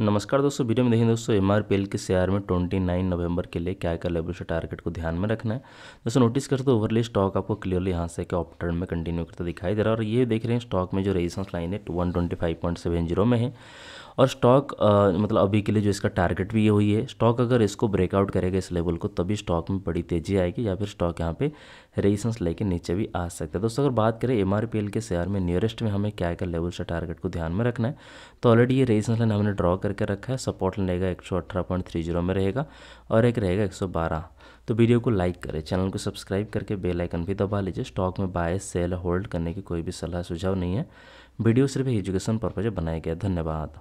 नमस्कार दोस्तों वीडियो में देखिए दोस्तों एम आर के शेयर में 29 नवंबर के लिए क्या क्या से टारगेट को ध्यान में रखना है दोस्तों नोटिस करते हो ओवरली स्टॉक आपको क्लियरली यहाँ से ऑप ऑप में कंटिन्यू करता दिखाई दे रहा है और ये देख रहे हैं स्टॉक में जो रेजिस्टेंस लाइन है वन में है और स्टॉक मतलब अभी के लिए जो इसका टारगेट भी ये हुई है स्टॉक अगर इसको ब्रेकआउट करेगा इस लेवल को तभी स्टॉक में बड़ी तेज़ी आएगी या फिर स्टॉक यहाँ पे रेजिस्टेंस लेके नीचे भी आ सकता है दोस्तों अगर बात करें एम के शेयर में नियरेस्ट में हमें क्या क्या लेवल से टारगेट को ध्यान में रखना है तो ऑलरेडी ये रेजिस्टेंस लाइन हमने ड्रॉ करके रखा है सपोर्ट लाइन रहेगा एक में रहेगा और एक रहेगा एक तो वीडियो को लाइक करें चैनल को सब्सक्राइब करके बेल आइकन भी दबा लीजिए स्टॉक में बाय सेल होल्ड करने की कोई भी सलाह सुझाव नहीं है वीडियो सिर्फ एजुकेशन पर्पज बनाया गया धन्यवाद